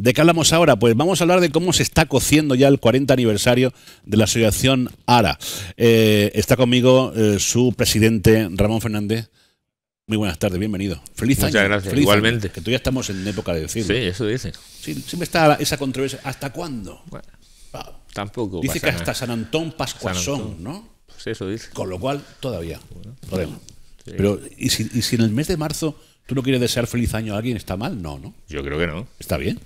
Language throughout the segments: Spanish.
¿De qué hablamos ahora? Pues vamos a hablar de cómo se está cociendo ya el 40 aniversario de la asociación ARA. Eh, está conmigo eh, su presidente Ramón Fernández. Muy buenas tardes, bienvenido. Feliz Muchas gracias, igualmente. que tú ya estamos en época de decir. Sí, eso dice. Sí, siempre está esa controversia. ¿Hasta cuándo? tampoco. Dice que hasta San Antón Pascuasón, ¿no? Sí, pues eso dice. Con lo cual, todavía. Pero, ¿y si, ¿y si en el mes de marzo tú no quieres desear feliz año a alguien? ¿Está mal? No, ¿no? Yo creo que no. ¿Está bien?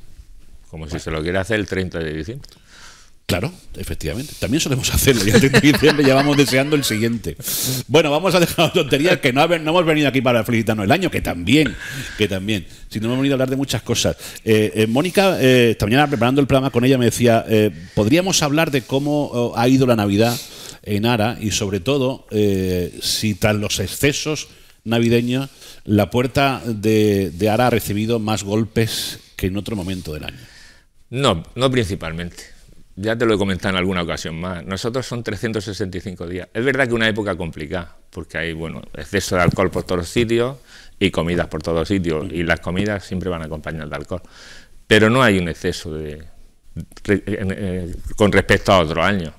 como si se lo quiera hacer el 30 de diciembre. Claro, efectivamente. También solemos hacerlo. Ya diciembre ya deseando el siguiente. Bueno, vamos a dejar tonterías que no, no hemos venido aquí para felicitarnos el año, que también, que también. Si no hemos venido a hablar de muchas cosas. Eh, eh, Mónica, eh, esta mañana preparando el programa con ella me decía, podríamos hablar de cómo ha ido la Navidad en Ara y sobre todo si tras los excesos navideños la puerta de Ara ha recibido más golpes que en otro momento del año. No, no principalmente. Ya te lo he comentado en alguna ocasión más. Nosotros son 365 días. Es verdad que una época complicada, porque hay bueno, exceso de alcohol por todos sitios y comidas por todos sitios, y las comidas siempre van acompañadas de alcohol. Pero no hay un exceso eh, con respecto a otros años.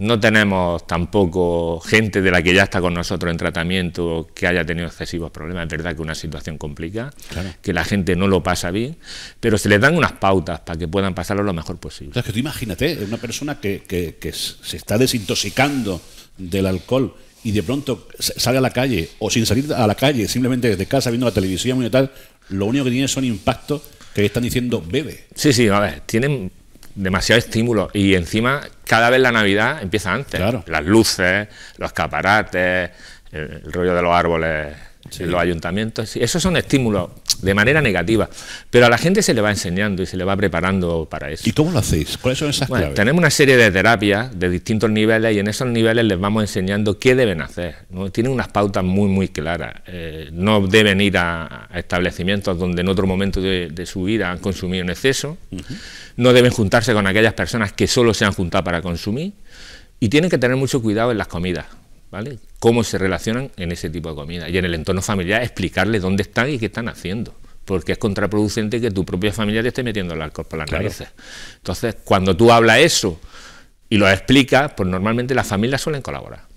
No tenemos tampoco gente de la que ya está con nosotros en tratamiento que haya tenido excesivos problemas. Es verdad que una situación complicada, que la gente no lo pasa bien, pero se les dan unas pautas para que puedan pasarlo lo mejor posible. O que tú imagínate, una persona que, que se está desintoxicando del alcohol y de pronto sale a la calle, o sin salir a la calle, simplemente desde casa viendo la televisión y tal, lo único que tiene son impactos que están diciendo bebe. Sí, sí, a ver, tienen demasiado estímulo. Y encima, cada vez la Navidad empieza antes. Las luces, los escaparates, el rollo de los árboles los ayuntamientos. Esos son estímulos de manera negativa, pero a la gente se le va enseñando y se le va preparando para eso. ¿Y cómo lo hacéis? ¿Cuáles son esas claves? Tenemos una serie de terapias de distintos niveles y en esos niveles les vamos enseñando qué deben hacer. Tienen unas pautas muy, muy claras. Eh, no deben ir a, establecimientos donde en otro momento de, su vida han consumido en exceso. No deben juntarse con aquellas personas que solo se han juntado para consumir. Y tienen que tener mucho cuidado en las comidas. Cómo se relacionan en ese tipo de comida. Y en el entorno familiar explicarles dónde están y qué están haciendo. Porque es contraproducente que tu propia familia te esté metiendo el alcohol por las narices. Entonces, cuando tú hablas eso y lo explicas, pues normalmente las familias suelen colaborar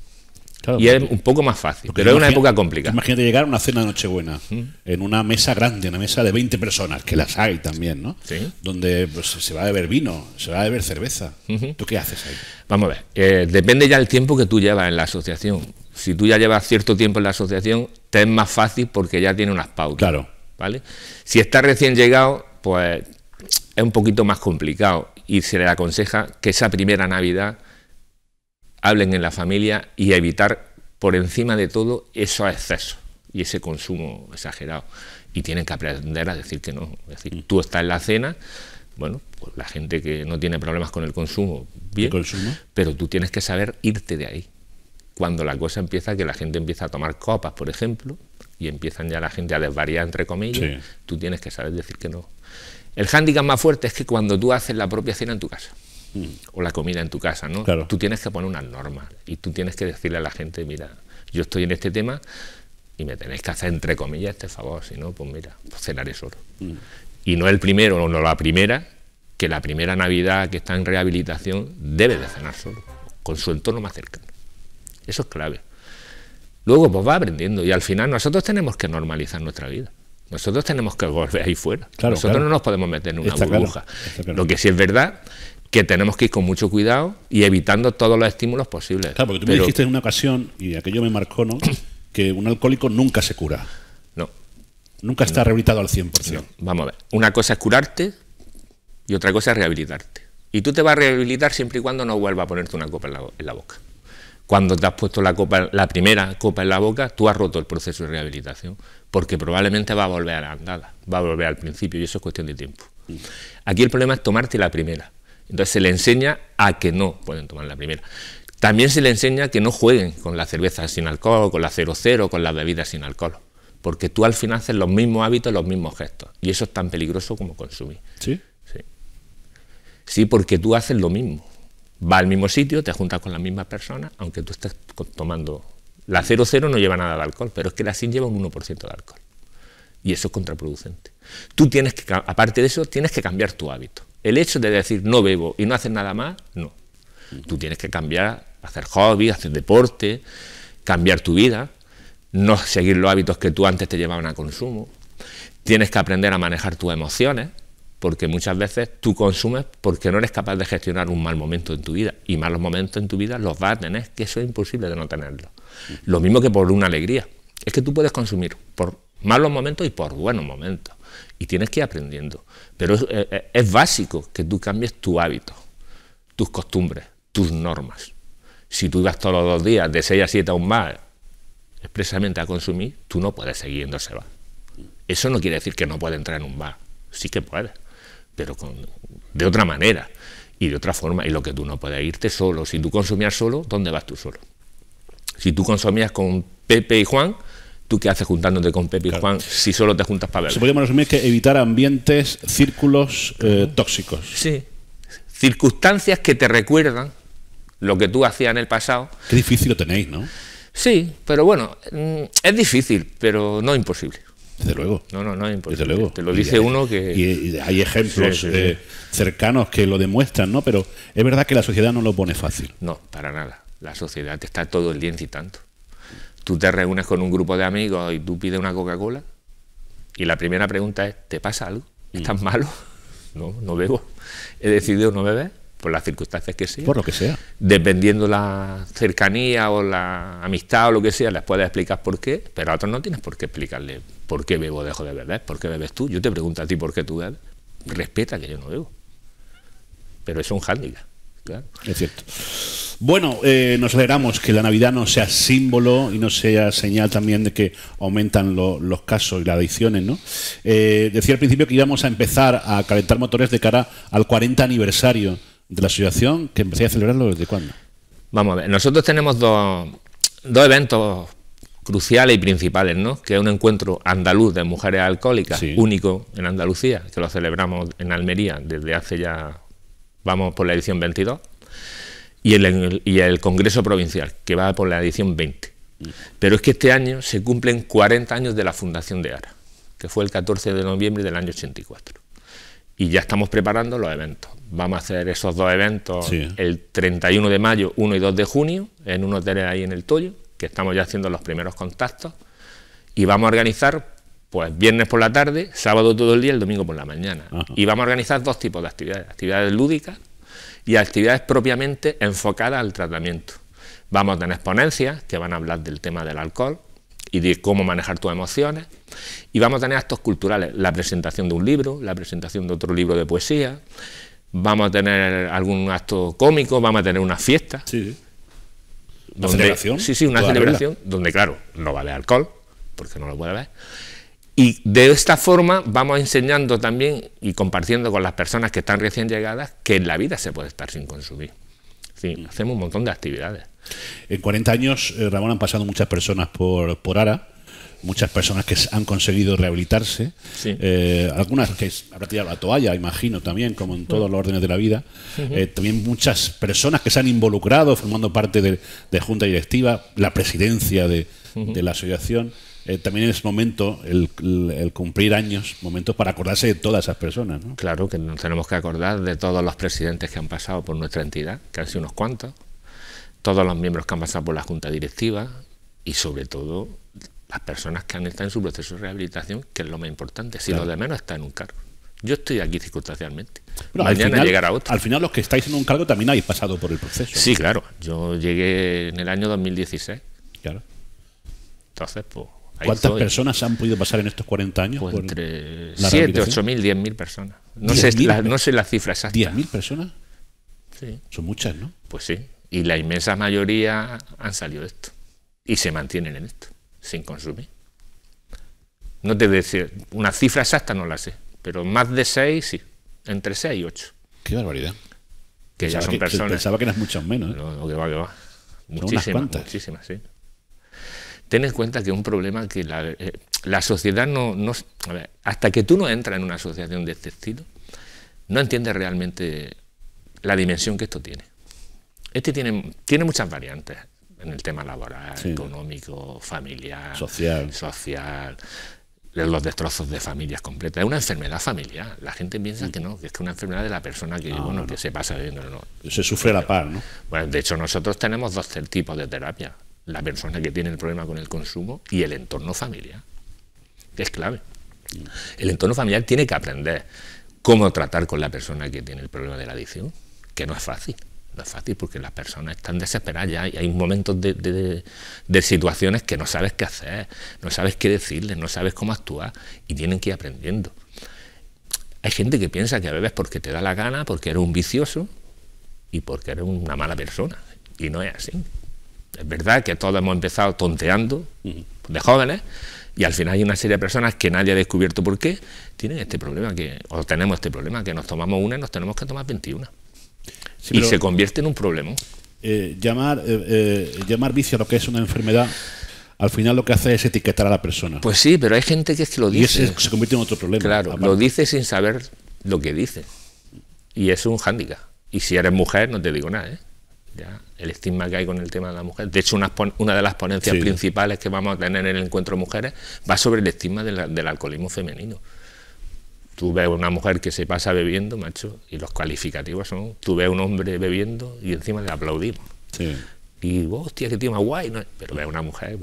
y es un poco más fácil, pero es una época complicada. Imagínate llegar a una cena de Nochebuena en una mesa grande, una mesa de 20 personas, que las hay también, ¿no? Sí. Donde pues, se va a beber vino, se va a beber cerveza. ¿Tú qué haces ahí? Vamos a ver, eh, depende ya del tiempo que tú llevas en la asociación. Si tú ya llevas cierto tiempo en la asociación, te es más fácil porque ya tiene unas pautas. Claro. ¿Vale? Si estás recién llegado, pues es un poquito más complicado y se le aconseja que esa primera Navidad hablen en la familia y evitar por encima de todo esos excesos y ese consumo exagerado. Y tienen que aprender a decir que no. Es decir, tú estás en la cena, bueno, pues la gente que no tiene problemas con el consumo, bien, consumo? pero tú tienes que saber irte de ahí. Cuando la cosa empieza, que la gente empieza a tomar copas, por ejemplo, y empiezan ya la gente a desvariar, entre comillas, tú tienes que saber decir que no. El hándicap más fuerte es que cuando tú haces la propia cena en tu casa. Mm. o la comida en tu casa, ¿no? Tú tienes que poner unas normas y tú tienes que decirle a la gente, mira, yo estoy en este tema y me tenéis que hacer entre comillas este favor, si no, pues mira, pues cenaré solo. Mm. Y no el primero o no la primera, que la primera Navidad que está en rehabilitación debe de cenar solo, con su entorno más cercano. Eso es clave. Luego pues va aprendiendo y al final nosotros tenemos que normalizar nuestra vida. Nosotros tenemos que volver ahí fuera. nosotros no nos podemos meter en una burbuja. Lo que sí es verdad que tenemos que ir con mucho cuidado y evitando todos los estímulos posibles. Claro, porque tú me dijiste en una ocasión, y aquello me marcó, ¿no? que un alcohólico nunca se cura. No. Nunca está rehabilitado al 100%. Vamos a ver, una cosa es curarte y otra cosa es rehabilitarte. Y tú te vas a rehabilitar siempre y cuando no vuelva a ponerte una copa en la, boca cuando te has puesto la, copa, la primera copa en la boca, tú has roto el proceso de rehabilitación, porque probablemente va a volver a la andada, va a volver al principio y eso es cuestión de tiempo. Mm. Aquí el problema es tomarte la primera. Entonces se le enseña a que no pueden tomar la primera. También se le enseña que no jueguen con la cerveza sin alcohol, con la 00, con las bebidas sin alcohol. Porque tú al final haces los mismos hábitos, los mismos gestos. Y eso es tan peligroso como consumir. ¿Sí? Sí. Sí, porque tú haces lo mismo. Vas al mismo sitio, te juntas con la misma persona, aunque tú estés tomando. La 00 no lleva nada de alcohol, pero es que la sin lleva un 1% de alcohol. Y eso es contraproducente. Tú tienes que, aparte de eso, tienes que cambiar tu hábito. El hecho de decir no bebo y no hacer nada más, no. Tú tienes que cambiar, hacer hobby, hacer deporte, cambiar tu vida, no seguir los hábitos que tú antes te llevaban a consumo. Tienes que aprender a manejar tus emociones, porque muchas veces tú consumes porque no eres capaz de gestionar un mal momento en tu vida. Y malos momentos en tu vida los vas a tener, que eso es imposible de no tenerlo. Lo mismo que por una alegría. Es que tú puedes consumir por malos momentos y por buenos momentos. Y tienes que ir aprendiendo. Pero eh, eh, es, básico que tú cambies tu hábito, tus costumbres, tus normas. Si tú vas todos los días de 6 a 7 a un bar expresamente a consumir, tú no puedes seguir yendo ese bar. Eso no quiere decir que no puedes entrar en un bar. Sí que puedes, pero con, de otra manera y de otra forma. Y lo que tú no puedes irte solo. Si tú consumías solo, ¿dónde vas tú solo? Si tú consumías con Pepe y Juan, ¿tú qué haces juntándote con Pepi y Juan si solo te juntas para ver? Se podríamos resumir que evitar ambientes, círculos eh, tóxicos. Sí. Circunstancias que te recuerdan lo que tú hacías en el pasado. Qué difícil lo tenéis, ¿no? Sí, pero bueno, mm, es difícil, pero no imposible. Desde luego. No, no, no es imposible. Desde luego. Te lo dice uno que. Y hay ejemplos eh, cercanos que lo demuestran, ¿no? Pero es verdad que la sociedad no lo pone fácil. No, para nada. La sociedad te está todo el día incitando tú te reúnes con un grupo de amigos y tú pides una Coca-Cola y la primera pregunta es, ¿te pasa algo? ¿Estás mm. malo? No, no bebo. He decidido no beber por las circunstancias que sea. Por lo que sea. Dependiendo la cercanía o la amistad o lo que sea, les puedes explicar por qué, pero a otros no tienes por qué explicarle por qué bebo, dejo de beber, por qué bebes tú. Yo te pregunto a ti por qué tú bebes. Respeta que yo no bebo. Pero es un hándicap, Es cierto. Bueno, eh, nos alegramos que la Navidad no sea símbolo y no sea señal también de que aumentan los casos y las adicciones, ¿no? Eh, decía al principio que íbamos a empezar a calentar motores de cara al 40 aniversario de la asociación, que empecé a celebrarlo desde cuándo. Vamos a ver, nosotros tenemos dos, eventos cruciales y principales, ¿no? que es un encuentro andaluz de mujeres alcohólicas, único en Andalucía, que lo celebramos en Almería desde hace ya, vamos por la edición 22 y el, Congreso Provincial, que va por la edición 20. Pero es que este año se cumplen 40 años de la fundación de ARA, que fue el 14 de noviembre del año 84. Y ya estamos preparando los eventos. Vamos a hacer esos dos eventos el 31 de mayo, 1 y 2 de junio, en un hotel ahí en el Toyo, que estamos ya haciendo los primeros contactos. Y vamos a organizar, pues, viernes por la tarde, sábado todo el día, el domingo por la mañana. Y vamos a organizar dos tipos de actividades. Actividades lúdicas, y actividades propiamente enfocadas al tratamiento. Vamos a tener ponencias que van a hablar del tema del alcohol y de cómo manejar tus emociones. Y vamos a tener actos culturales, la presentación de un libro, la presentación de otro libro de poesía, vamos a tener algún acto cómico, vamos a tener una fiesta. Sí. celebración? Sí, sí, una celebración donde, claro, no vale alcohol, porque no lo puede ver y de esta forma vamos enseñando también y compartiendo con las personas que están recién llegadas que en la vida se puede estar sin consumir. Mm. hacemos un montón de actividades. En 40 años, eh, Ramón, han pasado muchas personas por, por ARA, muchas personas que han conseguido rehabilitarse, eh, algunas que han tirado la toalla, imagino también, como en todos los órdenes de la vida, eh, también muchas personas que se han involucrado formando parte de, de junta directiva, la presidencia de, de la asociación. Eh, también es momento, el, cumplir años, momentos para acordarse de todas esas personas. ¿no? Claro, que nos tenemos que acordar de todos los presidentes que han pasado por nuestra entidad, que han sido unos cuantos, todos los miembros que han pasado por la Junta Directiva y sobre todo las personas que han estado en su proceso de rehabilitación, que es lo más importante, si lo de menos está en un cargo. Yo estoy aquí circunstancialmente. al final, Al final, los que estáis en un cargo también habéis pasado por el proceso. Sí, claro. Yo llegué en el año 2016. Claro. Entonces, pues ¿Cuántas personas han podido pasar en estos 40 años? Pues entre 7, 8.000, 10.000 personas. No, 10 sé, la, no sé la cifra exacta. ¿10.000 personas? Sí. Son muchas, ¿no? Pues sí. Y la inmensa mayoría han salido de esto. Y se mantienen en esto, sin consumir. No te decir, una cifra exacta no la sé, pero más de 6 sí. Entre 6 y 8. Qué barbaridad. Que pensaba ya son que, personas. Pensaba que eran muchas menos. ¿eh? No, que va, que va. Muchísimas, muchísimas, sí ten en cuenta que es un problema que la, eh, sociedad no... hasta que tú no entras en una asociación de este estilo, no entiendes realmente la dimensión que esto tiene. Este tiene, tiene muchas variantes en el tema laboral, económico, familiar, social. social los destrozos de familias completas. Es una enfermedad familiar. La gente piensa que no, que es una enfermedad de la persona que, ah, bueno, que se pasa Se sufre la par, ¿no? Bueno, de hecho, nosotros tenemos dos tipos de terapia la persona que tiene el problema con el consumo y el entorno familiar, que es clave. El entorno familiar tiene que aprender cómo tratar con la persona que tiene el problema de la adicción, que no es fácil. No es fácil porque las personas están desesperadas ya y hay momentos de, situaciones que no sabes qué hacer, no sabes qué decirles, no sabes cómo actuar y tienen que ir aprendiendo. Hay gente que piensa que bebes porque te da la gana, porque eres un vicioso y porque eres una mala persona. Y no es así. Es verdad que todos hemos empezado tonteando de jóvenes y al final hay una serie de personas que nadie ha descubierto por qué tienen este problema, que, o tenemos este problema, que nos tomamos una y nos tenemos que tomar 21. y se convierte en un problema. Eh, llamar, eh, eh, llamar vicio a lo que es una enfermedad al final lo que hace es etiquetar a la persona. Pues sí, pero hay gente que se lo dice. Y se convierte en otro problema. Claro, lo dice sin saber lo que dice. Y es un hándicap. Y si eres mujer, no te digo nada, ¿eh? Ya el estigma que hay con el tema de la mujer. De hecho, una, una de las ponencias principales que vamos a tener en el encuentro mujeres va sobre el estigma del alcoholismo femenino. Tú ves una mujer que se pasa bebiendo, macho, y los cualificativos son, tú ves un hombre bebiendo y encima le aplaudimos. Y Y, hostia, qué tío más guay. ¿no? Pero ves una mujer,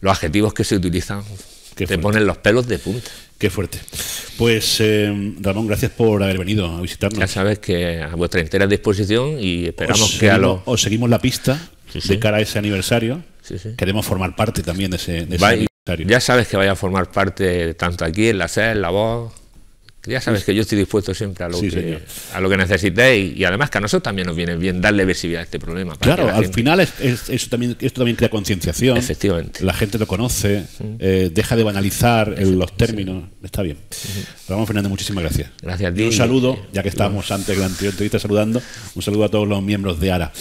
los adjetivos que se utilizan te ponen los pelos de punta. Qué fuerte. Pues eh, Ramón, gracias por haber venido a visitarnos. Ya sabes que a vuestra entera disposición y esperamos que a los... Os seguimos la pista de cara a ese aniversario. Queremos formar parte también de ese, aniversario. Ya sabes que vaya a formar parte tanto aquí en la SED, en la voz, ya sabes que yo estoy dispuesto siempre a lo, que, a lo que necesitéis y, además que a nosotros también nos viene bien darle visibilidad a este problema. claro, al final eso también, esto también crea concienciación. Efectivamente. La gente lo conoce, eh, deja de banalizar los términos. Está bien. Ramón Fernández, muchísimas gracias. Gracias a un saludo, ya que estábamos antes de la anterior entrevista saludando, un saludo a todos los miembros de ARA.